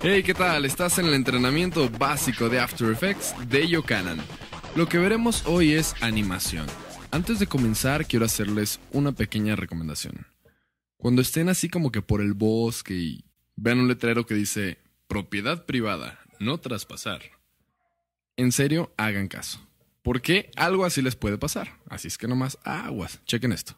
Hey, ¿qué tal? Estás en el entrenamiento básico de After Effects de Yokanan. Lo que veremos hoy es animación. Antes de comenzar, quiero hacerles una pequeña recomendación. Cuando estén así como que por el bosque y vean un letrero que dice propiedad privada, no traspasar. En serio, hagan caso. Porque algo así les puede pasar. Así es que nomás aguas. Chequen esto.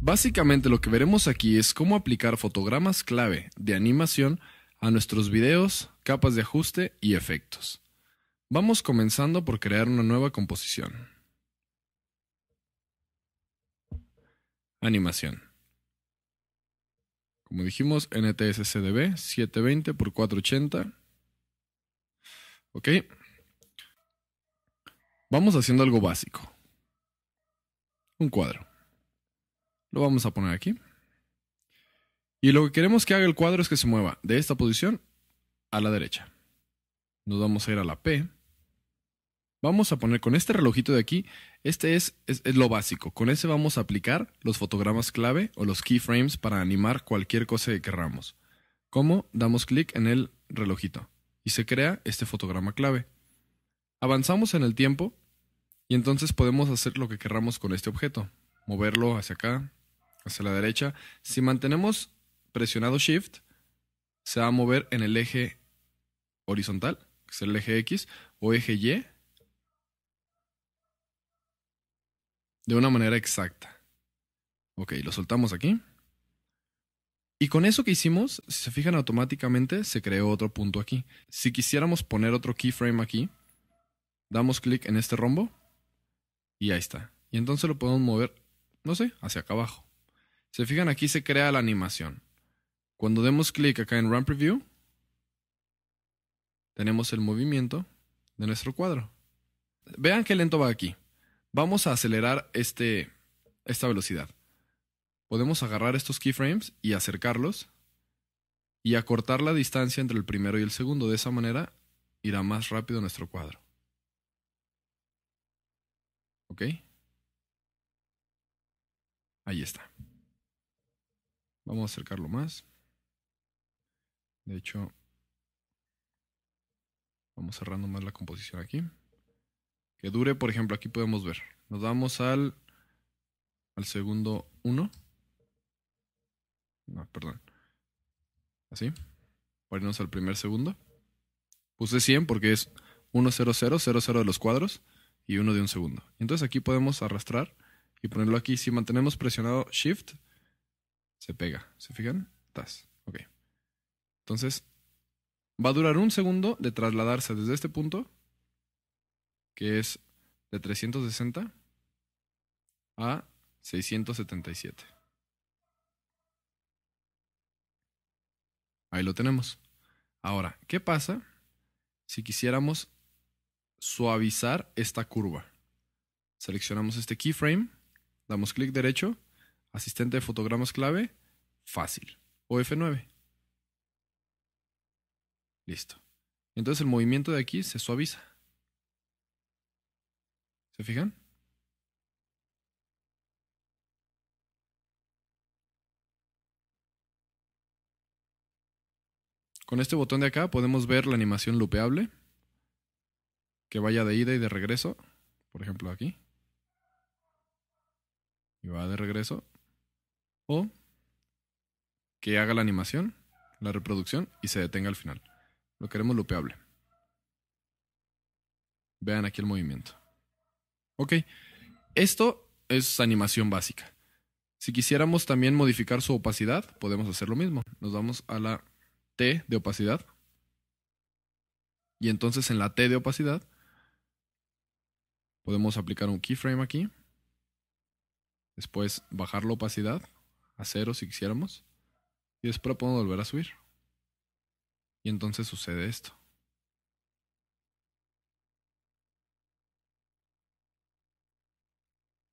Básicamente lo que veremos aquí es cómo aplicar fotogramas clave de animación a nuestros videos, capas de ajuste y efectos. Vamos comenzando por crear una nueva composición. Animación. Como dijimos, NTSCDB 720 x 480. Ok. Vamos haciendo algo básico. Un cuadro. Lo vamos a poner aquí. Y lo que queremos que haga el cuadro es que se mueva de esta posición a la derecha. Nos vamos a ir a la P. Vamos a poner con este relojito de aquí, este es, es, lo básico. Con ese vamos a aplicar los fotogramas clave o los keyframes para animar cualquier cosa que queramos Como damos clic en el relojito y se crea este fotograma clave. Avanzamos en el tiempo y entonces podemos hacer lo que queramos con este objeto. Moverlo hacia acá, hacia la derecha. Si mantenemos presionado Shift, se va a mover en el eje horizontal, que es el eje X, o eje Y, de una manera exacta. Ok, lo soltamos aquí. Y con eso que hicimos, si se fijan automáticamente, se creó otro punto aquí. Si quisiéramos poner otro keyframe aquí, damos clic en este rombo y ahí está. Y entonces lo podemos mover, no sé, hacia acá abajo. Se fijan, aquí se crea la animación. Cuando demos clic acá en Run Preview, tenemos el movimiento de nuestro cuadro. Vean qué lento va aquí. Vamos a acelerar este, esta velocidad. Podemos agarrar estos keyframes y acercarlos y acortar la distancia entre el primero y el segundo. De esa manera irá más rápido nuestro cuadro. ¿Ok? Ahí está. Vamos a acercarlo más. De hecho, vamos cerrando más la composición aquí. Que dure, por ejemplo, aquí podemos ver. Nos damos al, al segundo 1. No, perdón. Así. Para al primer segundo. Puse 100 porque es 1, 0, de los cuadros y uno de un segundo. Entonces aquí podemos arrastrar y ponerlo aquí. Si mantenemos presionado Shift, se pega. ¿Se fijan? Tas. Ok. Entonces, va a durar un segundo de trasladarse desde este punto, que es de 360 a 677. Ahí lo tenemos. Ahora, ¿qué pasa si quisiéramos suavizar esta curva? Seleccionamos este keyframe, damos clic derecho asistente de fotogramas clave, fácil. O F9. Listo. Entonces el movimiento de aquí se suaviza. ¿Se fijan? Con este botón de acá podemos ver la animación lupeable, que vaya de ida y de regreso, por ejemplo aquí. Y va de regreso o que haga la animación, la reproducción y se detenga al final. Lo queremos lopeable. Vean aquí el movimiento. Ok, esto es animación básica. Si quisiéramos también modificar su opacidad, podemos hacer lo mismo. Nos vamos a la T de opacidad. Y entonces en la T de opacidad podemos aplicar un keyframe aquí. Después bajar la opacidad a cero si quisiéramos, y después lo podemos volver a subir. Y entonces sucede esto.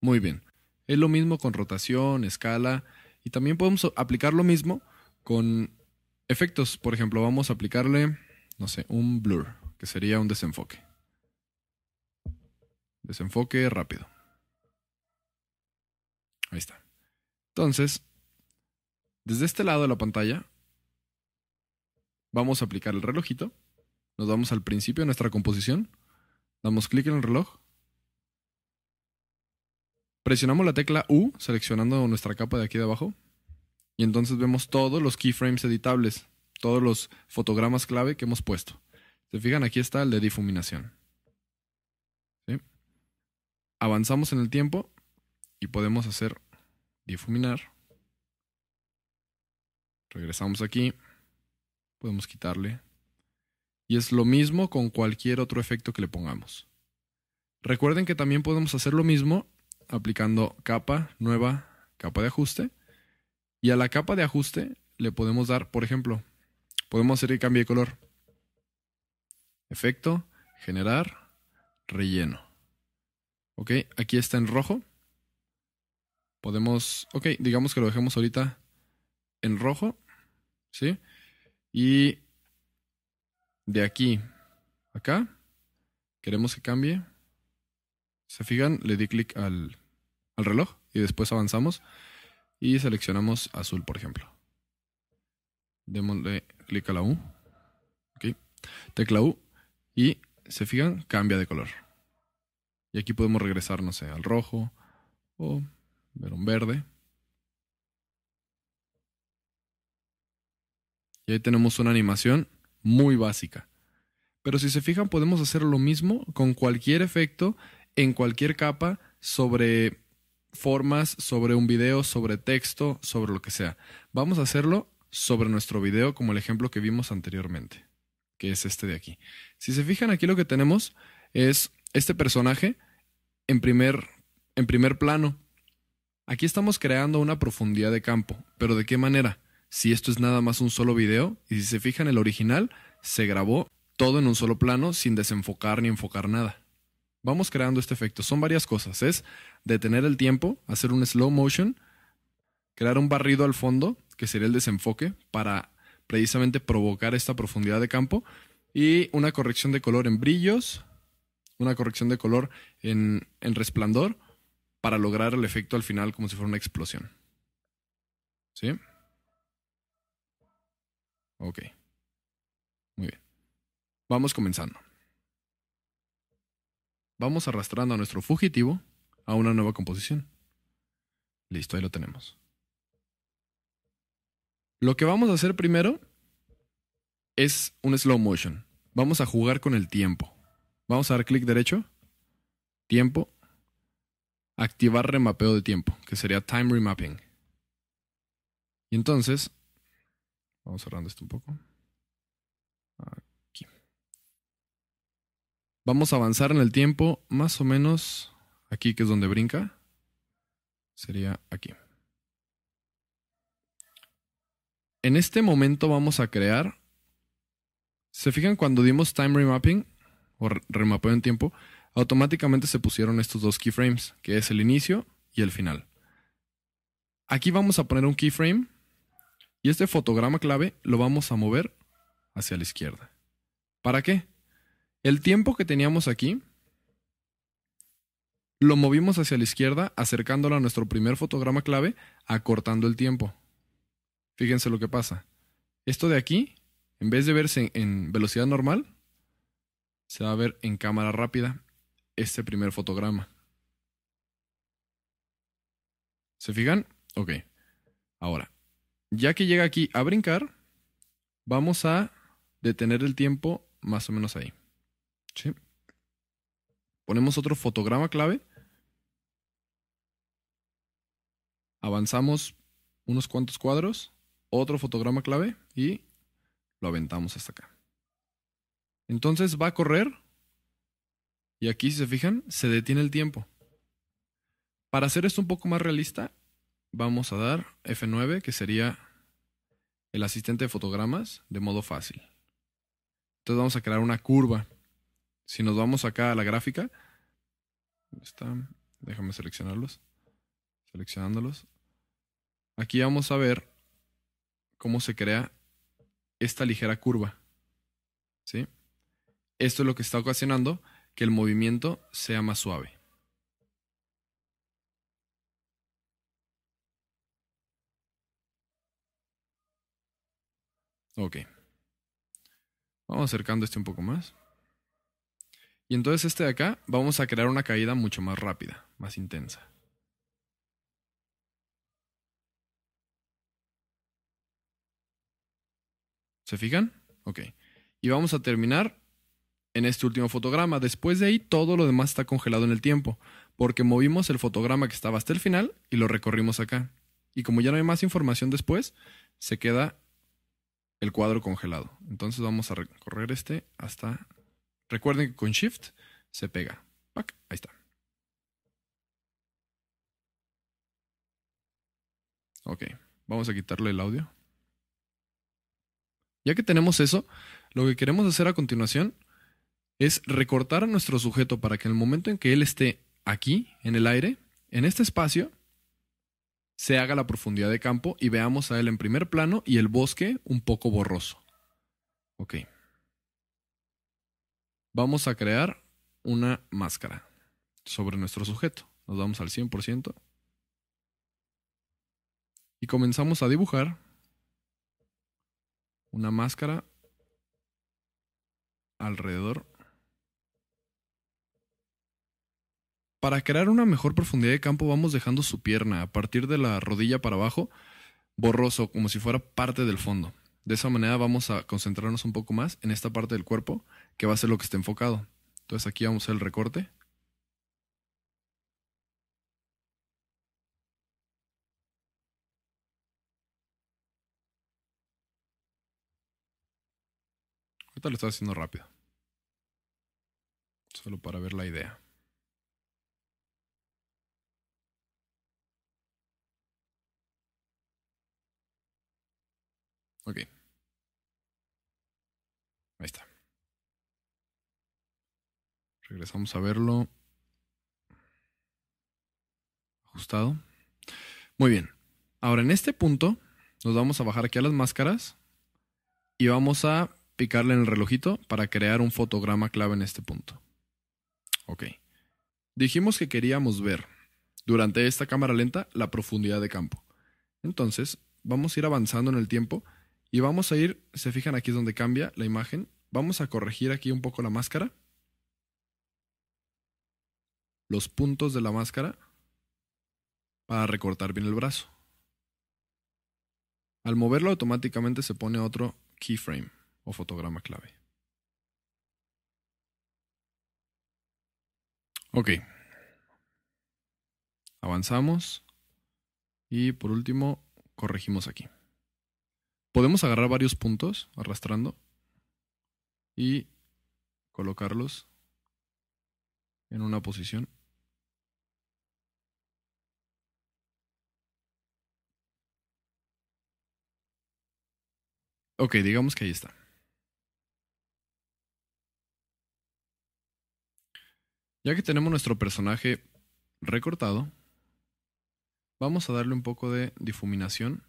Muy bien. Es lo mismo con rotación, escala, y también podemos aplicar lo mismo con efectos. Por ejemplo, vamos a aplicarle, no sé, un blur, que sería un desenfoque. Desenfoque rápido. Ahí está. Entonces, desde este lado de la pantalla, vamos a aplicar el relojito. Nos vamos al principio de nuestra composición. Damos clic en el reloj. Presionamos la tecla U seleccionando nuestra capa de aquí de abajo. Y entonces vemos todos los keyframes editables, todos los fotogramas clave que hemos puesto. Se fijan, aquí está el de difuminación. Avanzamos en el tiempo y podemos hacer difuminar. Regresamos aquí. Podemos quitarle. Y es lo mismo con cualquier otro efecto que le pongamos. Recuerden que también podemos hacer lo mismo aplicando capa, nueva, capa de ajuste. Y a la capa de ajuste le podemos dar, por ejemplo, podemos hacer el cambio de color. Efecto, generar, relleno. Ok, aquí está en rojo. Podemos, ok, digamos que lo dejemos ahorita en rojo ¿sí? Y de aquí acá, queremos que cambie. ¿Se fijan? Le di clic al, reloj y después avanzamos y seleccionamos azul, por ejemplo. Démosle clic a la U. Tecla U y se fijan, cambia de color. Y aquí podemos regresar, no sé, al rojo o ver un verde. Y ahí tenemos una animación muy básica. Pero si se fijan, podemos hacer lo mismo con cualquier efecto, en cualquier capa, sobre formas, sobre un video, sobre texto, sobre lo que sea. Vamos a hacerlo sobre nuestro video, como el ejemplo que vimos anteriormente, que es este de aquí. Si se fijan, aquí lo que tenemos es este personaje en primer, en primer plano. Aquí estamos creando una profundidad de campo, pero ¿de qué manera? si esto es nada más un solo video, y si se fijan el original, se grabó todo en un solo plano sin desenfocar ni enfocar nada. Vamos creando este efecto. Son varias cosas. Es detener el tiempo, hacer un slow motion, crear un barrido al fondo, que sería el desenfoque, para precisamente provocar esta profundidad de campo, y una corrección de color en brillos, una corrección de color en, en resplandor, para lograr el efecto al final como si fuera una explosión. ¿Sí? Ok. Muy bien. Vamos comenzando. Vamos arrastrando a nuestro fugitivo a una nueva composición. Listo, ahí lo tenemos. Lo que vamos a hacer primero es un slow motion. Vamos a jugar con el tiempo. Vamos a dar clic derecho, tiempo, activar remapeo de tiempo, que sería time remapping. Y entonces Vamos cerrando esto un poco. Aquí. Vamos a avanzar en el tiempo, más o menos aquí que es donde brinca. Sería aquí. En este momento vamos a crear. ¿Se fijan cuando dimos time remapping o remapeo en tiempo? Automáticamente se pusieron estos dos keyframes, que es el inicio y el final. Aquí vamos a poner un keyframe y este fotograma clave lo vamos a mover hacia la izquierda. ¿Para qué? El tiempo que teníamos aquí lo movimos hacia la izquierda acercándolo a nuestro primer fotograma clave acortando el tiempo. Fíjense lo que pasa. Esto de aquí, en vez de verse en velocidad normal, se va a ver en cámara rápida este primer fotograma. ¿Se fijan? Ok. Ahora, ya que llega aquí a brincar, vamos a detener el tiempo más o menos ahí. Ponemos otro fotograma clave. Avanzamos unos cuantos cuadros, otro fotograma clave y lo aventamos hasta acá. Entonces va a correr y aquí si se fijan se detiene el tiempo. Para hacer esto un poco más realista, vamos a dar F9, que sería el asistente de fotogramas de modo fácil. Entonces vamos a crear una curva. Si nos vamos acá a la gráfica, déjame seleccionarlos, seleccionándolos. Aquí vamos a ver cómo se crea esta ligera curva. ¿Sí? Esto es lo que está ocasionando que el movimiento sea más suave. Ok. Vamos acercando este un poco más. Y entonces este de acá vamos a crear una caída mucho más rápida, más intensa. ¿Se fijan? Ok. Y vamos a terminar en este último fotograma. Después de ahí todo lo demás está congelado en el tiempo, porque movimos el fotograma que estaba hasta el final y lo recorrimos acá. Y como ya no hay más información después, se queda el cuadro congelado. Entonces vamos a recorrer este hasta... Recuerden que con Shift se pega. ahí está. Ok, vamos a quitarle el audio. Ya que tenemos eso, lo que queremos hacer a continuación es recortar a nuestro sujeto para que en el momento en que él esté aquí, en el aire, en este espacio, se haga la profundidad de campo y veamos a él en primer plano y el bosque un poco borroso. Ok. Vamos a crear una máscara sobre nuestro sujeto. Nos vamos al 100%. Y comenzamos a dibujar una máscara alrededor Para crear una mejor profundidad de campo vamos dejando su pierna a partir de la rodilla para abajo, borroso, como si fuera parte del fondo. De esa manera vamos a concentrarnos un poco más en esta parte del cuerpo, que va a ser lo que está enfocado. Entonces aquí vamos a hacer el recorte. Ahorita lo estoy haciendo rápido. Solo para ver la idea. Ok. Ahí está. Regresamos a verlo. Ajustado. Muy bien. Ahora en este punto nos vamos a bajar aquí a las máscaras y vamos a picarle en el relojito para crear un fotograma clave en este punto. Ok. Dijimos que queríamos ver durante esta cámara lenta la profundidad de campo. Entonces, vamos a ir avanzando en el tiempo y vamos a ir, se fijan aquí es donde cambia la imagen. Vamos a corregir aquí un poco la máscara. Los puntos de la máscara para recortar bien el brazo. Al moverlo automáticamente se pone otro keyframe o fotograma clave. Ok. Avanzamos. Y por último, corregimos aquí podemos agarrar varios puntos arrastrando y colocarlos en una posición. Ok, digamos que ahí está. Ya que tenemos nuestro personaje recortado, vamos a darle un poco de difuminación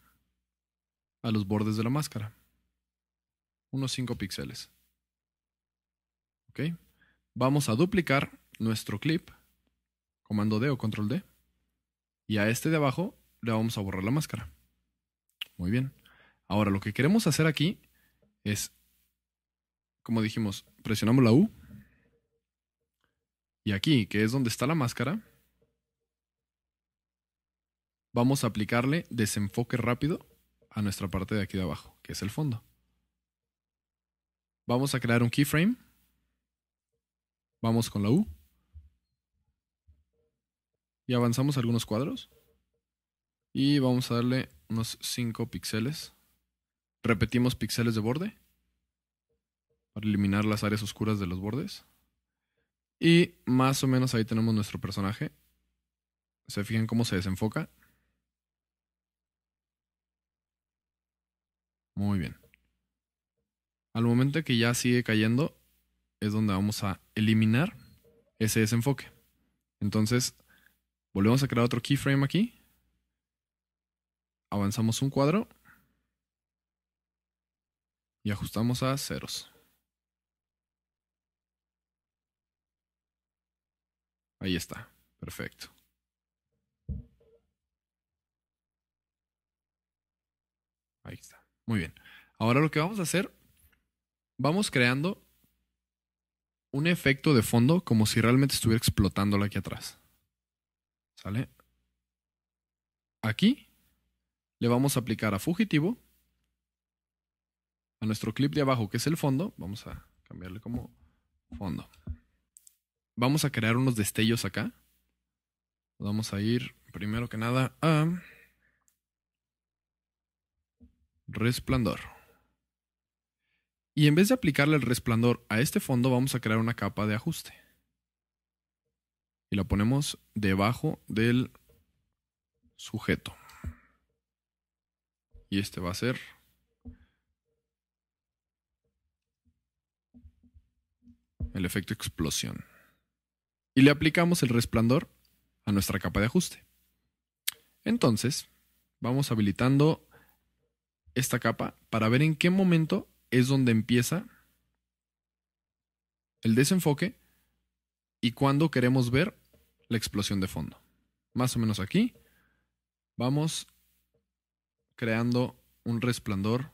a los bordes de la máscara. Unos 5 píxeles. ¿Ok? Vamos a duplicar nuestro clip, comando D o control D, y a este de abajo le vamos a borrar la máscara. Muy bien. Ahora lo que queremos hacer aquí es, como dijimos, presionamos la U, y aquí, que es donde está la máscara, vamos a aplicarle desenfoque rápido a nuestra parte de aquí de abajo, que es el fondo. Vamos a crear un keyframe. Vamos con la U. Y avanzamos algunos cuadros. Y vamos a darle unos 5 píxeles. Repetimos píxeles de borde. Para eliminar las áreas oscuras de los bordes. Y más o menos ahí tenemos nuestro personaje. Se fijan cómo se desenfoca. Muy bien. Al momento que ya sigue cayendo, es donde vamos a eliminar ese desenfoque. Entonces, volvemos a crear otro keyframe aquí. Avanzamos un cuadro. Y ajustamos a ceros. Ahí está. Perfecto. Ahí está. Muy bien. Ahora lo que vamos a hacer, vamos creando un efecto de fondo como si realmente estuviera explotándolo aquí atrás. ¿Sale? Aquí le vamos a aplicar a fugitivo, a nuestro clip de abajo que es el fondo, vamos a cambiarle como fondo. Vamos a crear unos destellos acá. Vamos a ir primero que nada a... Resplandor. Y en vez de aplicarle el resplandor a este fondo, vamos a crear una capa de ajuste. Y la ponemos debajo del sujeto. Y este va a ser el efecto explosión. Y le aplicamos el resplandor a nuestra capa de ajuste. Entonces, vamos habilitando esta capa para ver en qué momento es donde empieza el desenfoque y cuando queremos ver la explosión de fondo. Más o menos aquí vamos creando un resplandor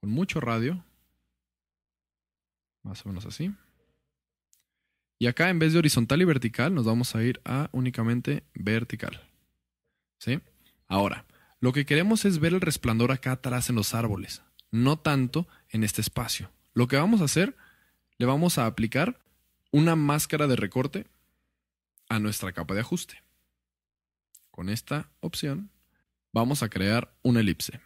con mucho radio, más o menos así. Y acá en vez de horizontal y vertical nos vamos a ir a únicamente vertical. ¿Sí? Ahora, lo que queremos es ver el resplandor acá atrás en los árboles, no tanto en este espacio. Lo que vamos a hacer, le vamos a aplicar una máscara de recorte a nuestra capa de ajuste. Con esta opción vamos a crear una elipse.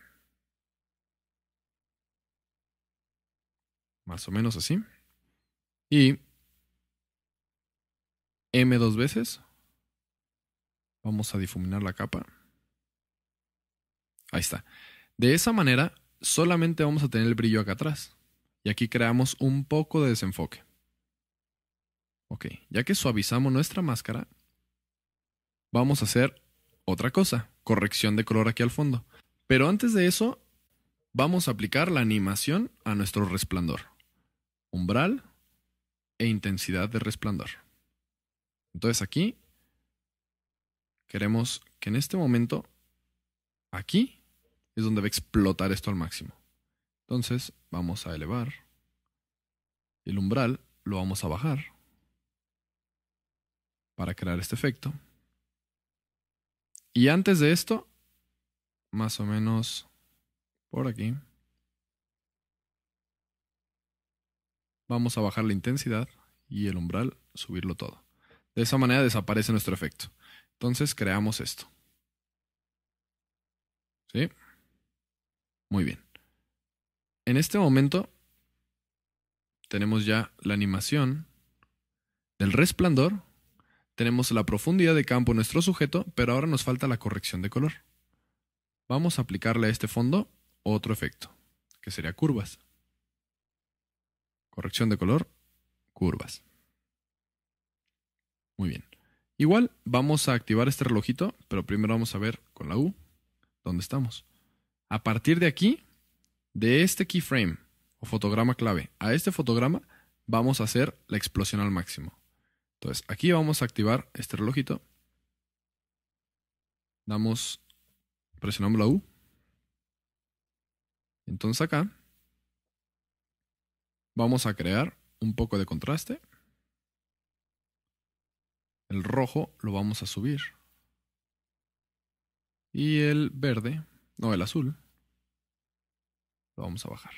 Más o menos así. Y M dos veces. Vamos a difuminar la capa. Ahí está. De esa manera, solamente vamos a tener el brillo acá atrás. Y aquí creamos un poco de desenfoque. Ok, ya que suavizamos nuestra máscara, vamos a hacer otra cosa, corrección de color aquí al fondo. Pero antes de eso, vamos a aplicar la animación a nuestro resplandor. Umbral e intensidad de resplandor. Entonces aquí queremos que en este momento, aquí, es donde va a explotar esto al máximo. Entonces vamos a elevar. El umbral lo vamos a bajar para crear este efecto. Y antes de esto, más o menos por aquí, vamos a bajar la intensidad y el umbral, subirlo todo. De esa manera desaparece nuestro efecto. Entonces creamos esto. ¿Sí? Muy bien. En este momento tenemos ya la animación del resplandor, tenemos la profundidad de campo en nuestro sujeto, pero ahora nos falta la corrección de color. Vamos a aplicarle a este fondo otro efecto, que sería curvas. Corrección de color, curvas. Muy bien. Igual vamos a activar este relojito, pero primero vamos a ver con la U dónde estamos. A partir de aquí, de este keyframe o fotograma clave a este fotograma, vamos a hacer la explosión al máximo. Entonces, aquí vamos a activar este relojito. Damos, presionamos la U. Entonces acá vamos a crear un poco de contraste. El rojo lo vamos a subir. Y el verde no, el azul. Lo vamos a bajar.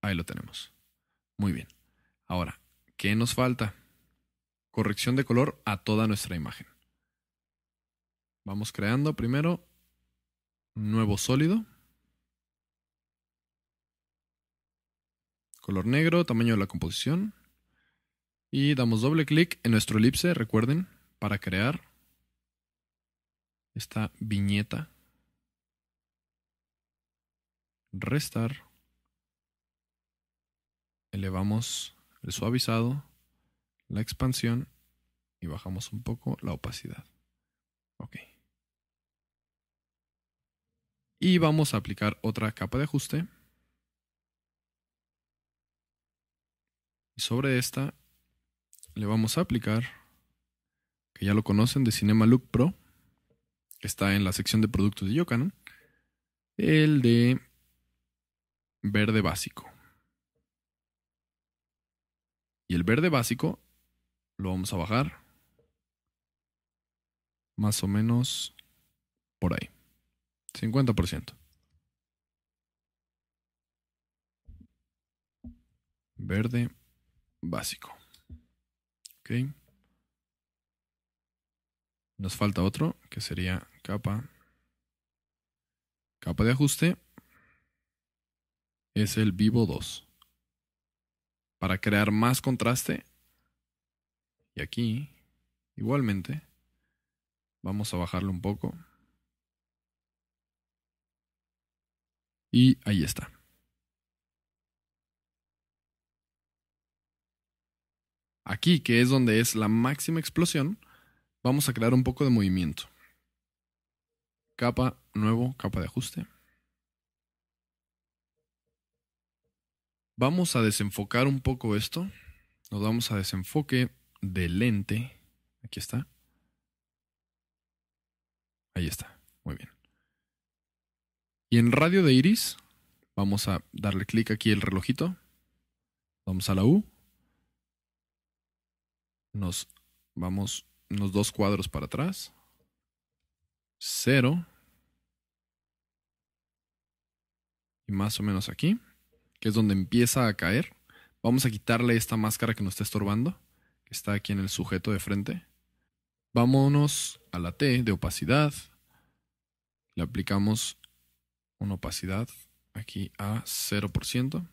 Ahí lo tenemos. Muy bien. Ahora, ¿qué nos falta? Corrección de color a toda nuestra imagen. Vamos creando primero un nuevo sólido. Color negro, tamaño de la composición. Y damos doble clic en nuestro elipse, recuerden, para crear esta viñeta restar, elevamos el suavizado, la expansión y bajamos un poco la opacidad. Ok. Y vamos a aplicar otra capa de ajuste. Y sobre esta le vamos a aplicar, que ya lo conocen de Cinema Look Pro, que está en la sección de productos de Yocan. el de verde básico. Y el verde básico lo vamos a bajar más o menos por ahí. 50%. Verde básico. Ok. Nos falta otro que sería capa. Capa de ajuste es el vivo 2. Para crear más contraste, y aquí, igualmente, vamos a bajarlo un poco. Y ahí está. Aquí, que es donde es la máxima explosión, vamos a crear un poco de movimiento. Capa, nuevo, capa de ajuste. Vamos a desenfocar un poco esto. Nos vamos a desenfoque de lente. Aquí está. Ahí está. Muy bien. Y en radio de iris, vamos a darle clic aquí el relojito. Vamos a la U. Nos vamos unos dos cuadros para atrás. Cero. Y más o menos aquí es donde empieza a caer, vamos a quitarle esta máscara que nos está estorbando, que está aquí en el sujeto de frente. Vámonos a la T de opacidad. Le aplicamos una opacidad aquí a 0%.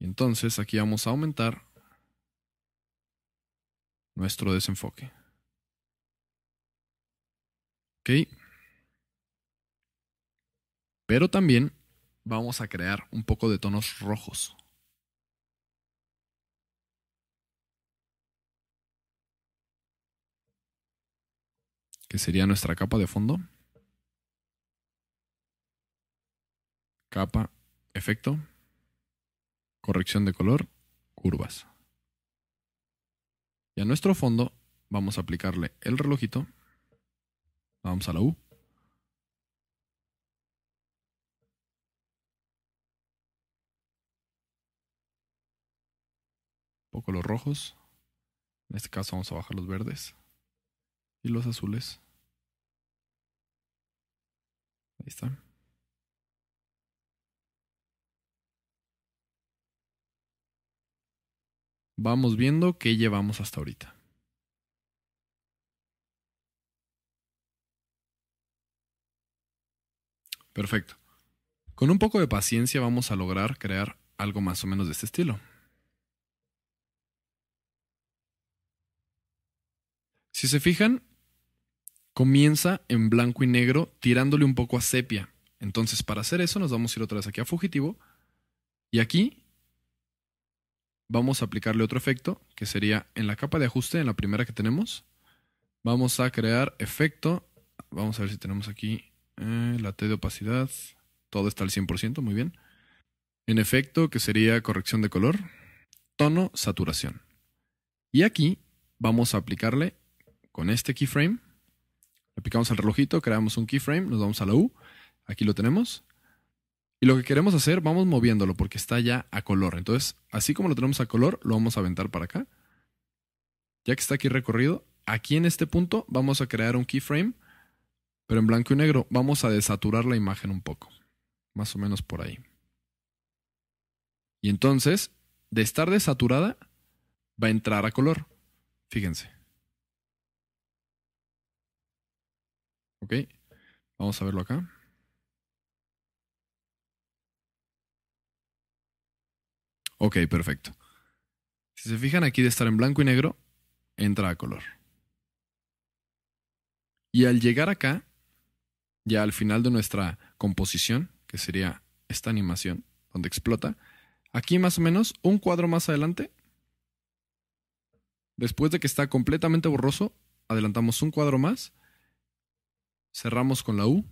Y entonces aquí vamos a aumentar nuestro desenfoque. Ok. Pero también vamos a crear un poco de tonos rojos. Que sería nuestra capa de fondo. Capa, efecto, corrección de color, curvas. Y a nuestro fondo vamos a aplicarle el relojito. Vamos a la U. poco los rojos. En este caso vamos a bajar los verdes. Y los azules. Ahí está. Vamos viendo qué llevamos hasta ahorita. Perfecto. Con un poco de paciencia vamos a lograr crear algo más o menos de este estilo. Si se fijan, comienza en blanco y negro tirándole un poco a sepia. Entonces, para hacer eso, nos vamos a ir otra vez aquí a fugitivo. Y aquí vamos a aplicarle otro efecto, que sería en la capa de ajuste, en la primera que tenemos. Vamos a crear efecto. Vamos a ver si tenemos aquí eh, la T de opacidad. Todo está al 100%, muy bien. En efecto, que sería corrección de color. Tono, saturación. Y aquí vamos a aplicarle con este keyframe. aplicamos el al relojito, creamos un keyframe, nos vamos a la U. Aquí lo tenemos. Y lo que queremos hacer, vamos moviéndolo porque está ya a color. Entonces, así como lo tenemos a color, lo vamos a aventar para acá. Ya que está aquí recorrido, aquí en este punto vamos a crear un keyframe, pero en blanco y negro vamos a desaturar la imagen un poco. Más o menos por ahí. Y entonces, de estar desaturada, va a entrar a color. Fíjense. Ok, vamos a verlo acá. Ok, perfecto. Si se fijan aquí de estar en blanco y negro, entra a color. Y al llegar acá, ya al final de nuestra composición, que sería esta animación donde explota, aquí más o menos un cuadro más adelante, después de que está completamente borroso, adelantamos un cuadro más cerramos con la U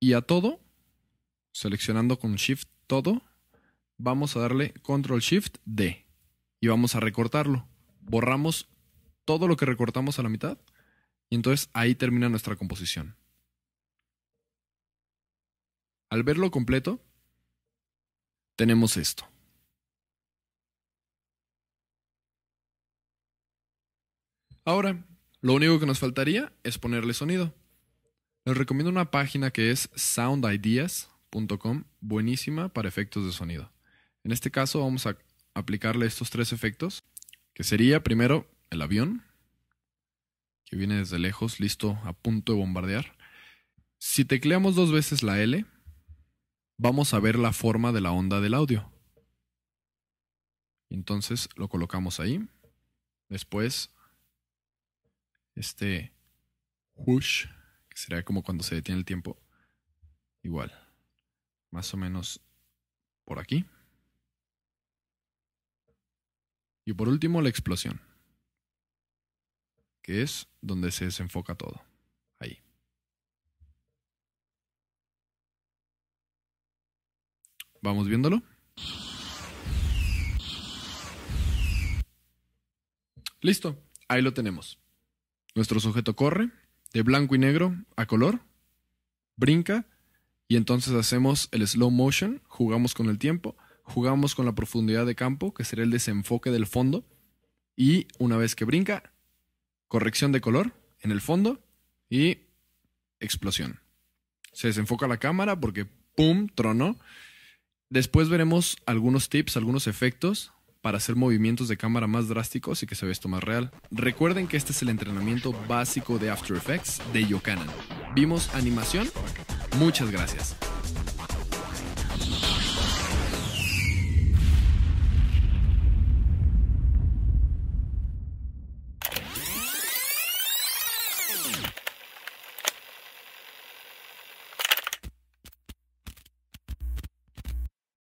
y a todo, seleccionando con Shift todo, vamos a darle Control Shift D y vamos a recortarlo. Borramos todo lo que recortamos a la mitad y entonces ahí termina nuestra composición. Al verlo completo, tenemos esto. Ahora, lo único que nos faltaría es ponerle sonido. Les recomiendo una página que es soundideas.com, buenísima para efectos de sonido. En este caso vamos a aplicarle estos tres efectos, que sería primero el avión, que viene desde lejos, listo, a punto de bombardear. Si tecleamos dos veces la L, vamos a ver la forma de la onda del audio. Entonces lo colocamos ahí. Después este hush que será como cuando se detiene el tiempo. Igual, más o menos por aquí. Y por último, la explosión, que es donde se desenfoca todo. Ahí. ¿Vamos viéndolo? Listo, ahí lo tenemos. Nuestro sujeto corre de blanco y negro a color, brinca y entonces hacemos el slow motion, jugamos con el tiempo, jugamos con la profundidad de campo, que sería el desenfoque del fondo, y una vez que brinca, corrección de color en el fondo y explosión. Se desenfoca la cámara porque ¡pum! trono Después veremos algunos tips, algunos efectos para hacer movimientos de cámara más drásticos y que se vea esto más real. Recuerden que este es el entrenamiento básico de After Effects de Yokanan. Vimos animación. Muchas gracias.